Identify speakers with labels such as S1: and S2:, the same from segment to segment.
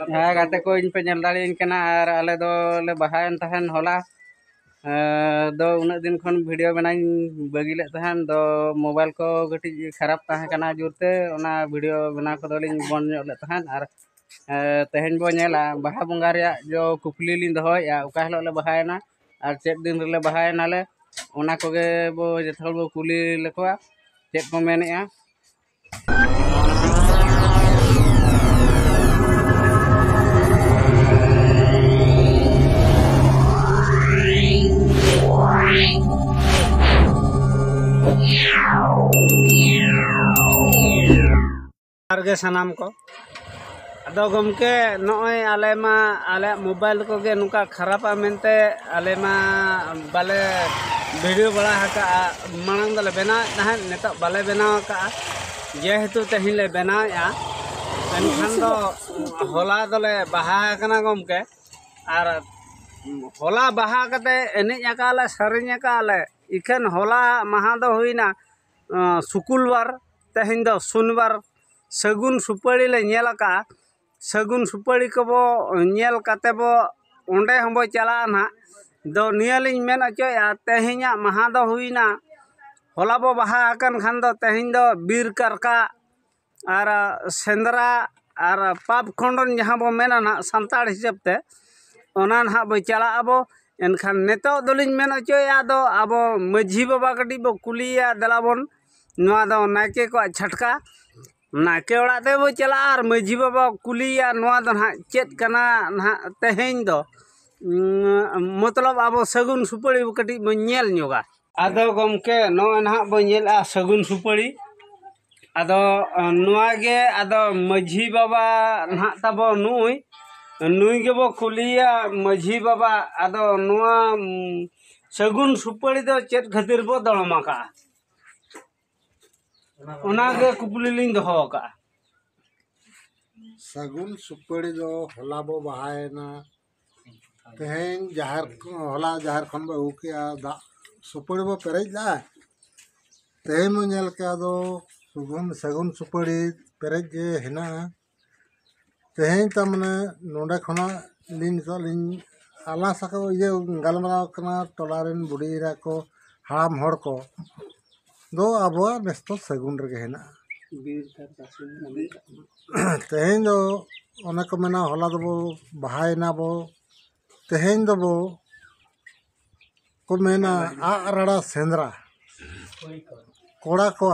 S1: मतलब हाँ, बहन होला दो उन्ना दिन खन वीडियो बना बगिले तहन दो मोबाइल को गटी खराब तहन कना जुरते उना वीडियो बना को दोलिन बन जले तहन आर तहन बो नेला बहा बंगारिया जो कुपली लिन दहो या उका हलो ले बहायना आर चेत दिन ले बहायना ले उना सामान को अद गमे नलेमा मोबाइल को नौका खराबा मनते अलेमा बाले भिडियो बड़ा मांग दल बना नित बाले बनावक जेहेतु तेहन ले बनाया होला दल बहा गमे और होला बाहा कते एनज अकाले सेरें अकाले इखन होला माहा दो हुईना शुक्रवार तेहन दो शनिवार सगुन सुपड़ी ले नेल का सगुन सुपड़ी को बो नेल कते बो ओंडे हम बो चला ना दो नियलिंग मेन अचोया या माहा दो होइना होला बो बहा अकन खान दो तेहन दो बीर करका आरा सेंद्रा आरा पाप खंडन जहाँ बो मेना ना संताड़ हिसाब ते ᱚᱱᱟ ᱱᱟᱦᱟᱜ ᱵᱚ ᱪᱟᱞᱟᱜ ᱟᱵᱚ ᱮᱱᱠᱷᱟᱱ ᱱᱤᱛᱚᱜ ᱫᱚᱞᱤᱧ ᱢᱮᱱ ᱦᱚᱪᱚᱭᱮᱫᱼᱟ ᱟᱫᱚ ᱟᱵᱚ ᱢᱟᱺᱡᱷᱤ ᱵᱟᱵᱟ ᱠᱟᱹᱴᱤᱡ ᱵᱚ ᱠᱩᱞᱤᱭᱮᱭᱟ ᱫᱮᱞᱟᱵᱚᱱ ᱱᱚᱣᱟ ᱫᱚ ᱱᱟᱭᱠᱮ ᱠᱚᱣᱟᱜ ᱪᱷᱟᱴᱠᱟ ᱱᱟᱭᱠᱮ ᱚᱲᱟᱜ ᱛᱮᱵᱚ ᱪᱟᱞᱟᱜᱼᱟ ᱟᱨ ᱢᱟᱺᱡᱷᱤ ᱵᱟᱵᱟ ᱠᱩᱞᱤᱭᱮᱭᱟ ᱱᱚᱣᱟ ᱫᱚ ᱱᱟᱦᱟᱜ ᱪᱮᱫ ᱠᱟᱱᱟ ᱱᱟᱦᱟᱜ ᱛᱮᱦᱮᱧ ᱫᱚ ᱢᱚᱛᱞᱚᱵ ᱟᱵᱚ ᱥᱟᱹᱜᱩᱱ ᱥᱩᱯᱟᱹᱲᱤ ᱠᱟᱹᱴᱤᱡ ᱵᱚᱱ ᱧᱮᱞ ᱧᱚᱜᱟ ᱟᱫᱚ ᱜᱚᱢᱠᱮ ᱱᱚᱜᱼᱚᱭ ᱱᱟᱦᱟᱜ ᱵᱚᱱ ᱧᱮᱞᱮᱫᱼᱟ ᱥᱟᱹᱜᱩᱱ ᱥᱩᱯᱟᱹᱲᱤ ᱟᱫᱚ ᱱᱚᱣᱟᱜᱮ ᱟᱫᱚ ᱢᱟᱺᱡᱷᱤ ᱵᱟᱵᱟ ᱱᱟᱦᱟᱜ ᱛᱟᱵᱚ ᱱᱩᱭ नुई के कलिया मजी बाबा अद सगुन सुपड़ी तो चेत खातिर बो दड़म कुपली
S2: सगुन सुपड़ी दो होला बो बहाना तेहन जहर होला जहर खन बो उके दा सुपड़ी बो पेरेज ला तेहन बो के दो सुगुन सगुन सुपड़ी पेरेज हेना आला सा ये गलमारा टलान बुढ़ी को हराम को दो अब बेस्त सगुन रगे तेहन मना हला दो बहाना बो तेहन दो को मेना आ रड़ा सेंद्रा कोड़ा को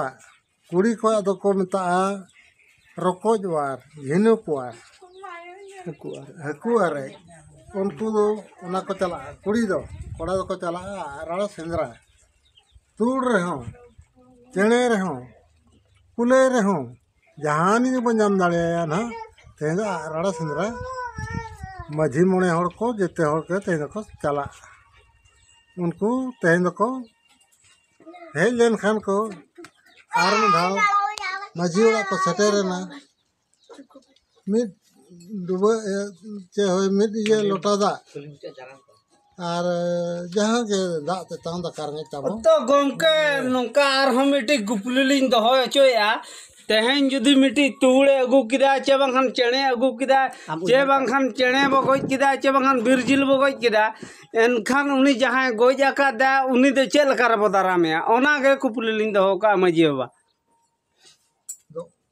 S2: कुड़ी को मत रकोज वार झिनु को हकुआर उनको चल कुड़ी कड़ा को चल रहा सेंद्रा तूड़ रहे चेड़े रहे कुले रहे जहाँ बाम दें रहा सेंद्रा माझी मणे को जिते तेज को चला उनको तेज को हजन खान को माझी को सेटेना मीट डुबा चे मिद ये लोटा दा ᱟᱨ ᱡᱟᱦᱟᱸᱜᱮ ᱫᱟᱜ ᱛᱮ ᱛᱟᱝ ᱫᱟ ᱠᱟᱨᱱᱮ ᱛᱟᱵᱚ
S1: ᱛᱚ ᱜᱚᱝᱠᱮ ᱱᱚᱝᱠᱟ ᱟᱨᱦᱚᱸ ᱢᱤᱫᱴᱤᱡ ᱜᱩᱯᱞᱤ ᱞᱤᱧ ᱫᱚᱦᱚ ᱦᱚᱪᱚᱭᱟ ᱛᱮᱦᱮᱧ ᱡᱩᱫᱤ ᱢᱤᱫᱴᱤᱡ ᱛᱩᱲᱮ ᱟᱹᱜᱩ ᱠᱮᱫᱟ ᱪᱮ ᱵᱟᱝᱠᱷᱟᱱ ᱪᱮᱬᱮ ᱟᱹᱜᱩ ᱠᱮᱫᱟ ᱪᱮ ᱵᱟᱝᱠᱷᱟᱱ ᱪᱮᱬᱮ ᱵᱚ ᱜᱚᱡ ᱠᱮᱫᱟ ᱪᱮ ᱵᱟᱝᱠᱷᱟᱱ ᱵᱤᱨ ᱡᱤᱞ ᱵᱚ ᱜᱚᱡ ᱠᱮᱫᱟ ᱮᱱᱠᱷᱟᱱ ᱩᱱᱤ ᱡᱟᱦᱟᱸᱭ ᱜᱚᱡ ᱟᱠᱟᱫᱟ ᱩᱱᱤ ᱫᱚ ᱪᱮᱫ ᱞᱮᱠᱟ ᱨᱮᱵᱚ ᱫᱟᱨᱟᱢᱮᱭᱟ ᱚᱱᱟᱜᱮ ᱠᱩᱯᱞᱤ ᱞᱤᱧ ᱫᱚᱦᱚ ᱠᱟᱜᱼᱟ ᱢᱟᱹᱡᱷᱤ ᱵᱟᱵᱟ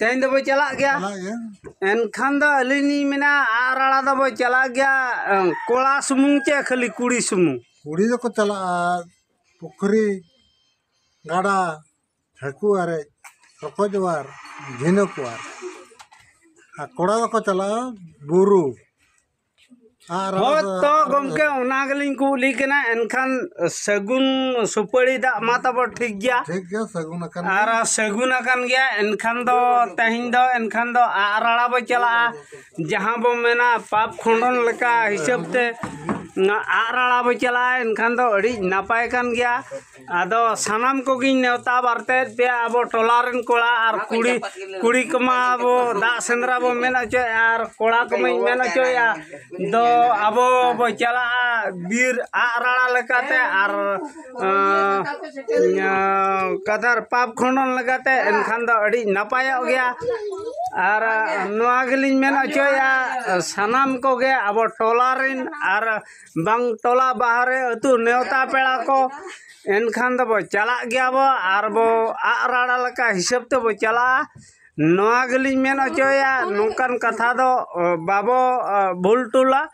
S1: तेन दबो चला गया एनखान दो अलिनी मेना आराड़ा दबो चला गया कोला सुमुंग चे खाली कुड़ी सुमुंग कुड़ी दो
S2: को चला पोखरी गाड़ा हकु अरे रकोजवार झिनकुवार कोड़ा दो को चला बुरू ᱦᱳᱭ ᱛᱚ ᱜᱚᱢᱠᱮ
S1: ᱚᱱᱟ ᱜᱮᱞᱤᱧ ᱠᱩᱞᱤ ᱠᱟᱱᱟ ᱮᱱᱠᱷᱟᱱ ᱥᱟᱹᱜᱩᱱ ᱥᱩᱯᱟᱹᱲᱤ ᱫᱟᱜ ᱢᱟ ᱛᱟᱵᱚ ᱴᱷᱤᱠ ᱜᱮᱭᱟ ᱴᱷᱤᱠ ᱜᱮᱭᱟ ᱥᱟᱹᱜᱩᱱ ᱟᱠᱟᱱ ᱟᱨ ᱥᱟᱹᱜᱩᱱ ᱟᱠᱟᱱ ᱜᱮᱭᱟ ᱮᱱᱠᱷᱟᱱ ᱫᱚ ᱛᱮᱦᱮᱧ ᱫᱚ ᱮᱱᱠᱷᱟᱱ ᱫᱚ ᱟᱨᱟᱲᱟ ᱵᱚ ᱪᱟᱞᱟᱜᱼᱟ ᱡᱟᱦᱟᱸ ᱵᱚ ᱢᱮᱱᱟ ᱯᱟᱯ ᱠᱷᱚᱸᱰᱚᱱ ᱞᱮᱠᱟ ᱦᱤᱥᱟᱹᱵ ᱛᱮ आरड़ा चला इनखान नपाय गया अद सनाम को नवता बारते पे अब टलान कड़ा और कुड़ी कुड़ी को बो दा सेंद्रा बो मेन अचो और कड़ा को मेन अचो दो अब बो चला बीर आरड़ाते कदार पाप खंडन लगाते इनखान नपाय ᱟᱨ ᱱᱚᱣᱟ ᱜᱮᱞᱤᱧ ᱢᱮᱱ ᱦᱚᱪᱚᱭᱟ ᱥᱟᱱᱟᱢ ᱠᱚᱜᱮ ᱟᱵᱚ ᱴᱚᱞᱟ ᱨᱮᱱ ᱟᱨ ᱵᱟᱝ ᱴᱚᱞᱟ ᱵᱟᱦᱨᱮ ᱟᱹᱛᱩ ᱱᱮᱣᱛᱟ ᱯᱮᱲᱟ ᱠᱚ ᱮᱱᱠᱷᱟᱱ ᱫᱚᱵᱚ ᱪᱟᱞᱟᱜ ᱜᱮᱭᱟᱵᱚ ᱟᱨᱵᱚ ᱟᱜ ᱨᱟᱲᱟ ᱞᱮᱠᱟ ᱦᱤᱥᱟᱹᱵ ᱛᱮᱵᱚ ᱪᱟᱞᱟᱜᱼᱟ ᱱᱚᱣᱟ ᱜᱮᱞᱤᱧ ᱢᱮᱱ ᱦᱚᱪᱚᱭᱟ ᱱᱚᱝᱠᱟᱱ ᱠᱟᱛᱷᱟ ᱫᱚ ᱵᱟᱵᱚ ᱵᱷᱩᱞ ᱴᱩᱞᱟ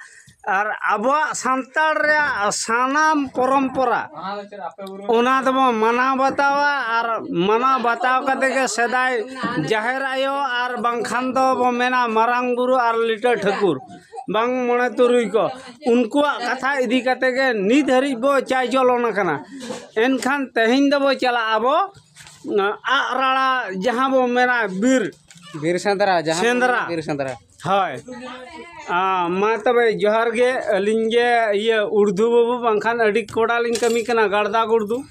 S1: Bang mona turiko, unkua kata idi katege ni dari bo cai jolona kana, en kan bo cala abo, a rara jahabo mena bir, bir sentra, jahabo bir sentra. ᱦᱳᱭ ᱢᱟ ᱛᱚᱵᱮ ᱡᱚᱦᱟᱨ ᱜᱮ ᱟᱹᱞᱤᱧ ᱜᱮ ᱤᱭᱟᱹ ᱩᱨᱫᱩ ᱵᱟᱹᱵᱩ ᱵᱟᱝᱠᱷᱟᱱ ᱟᱹᱰᱤ ᱠᱚᱲᱟᱞᱤᱧ ᱠᱟᱹᱢᱤ ᱠᱟᱱᱟ ᱜᱟᱲᱫᱟ ᱜᱩᱲᱫᱩ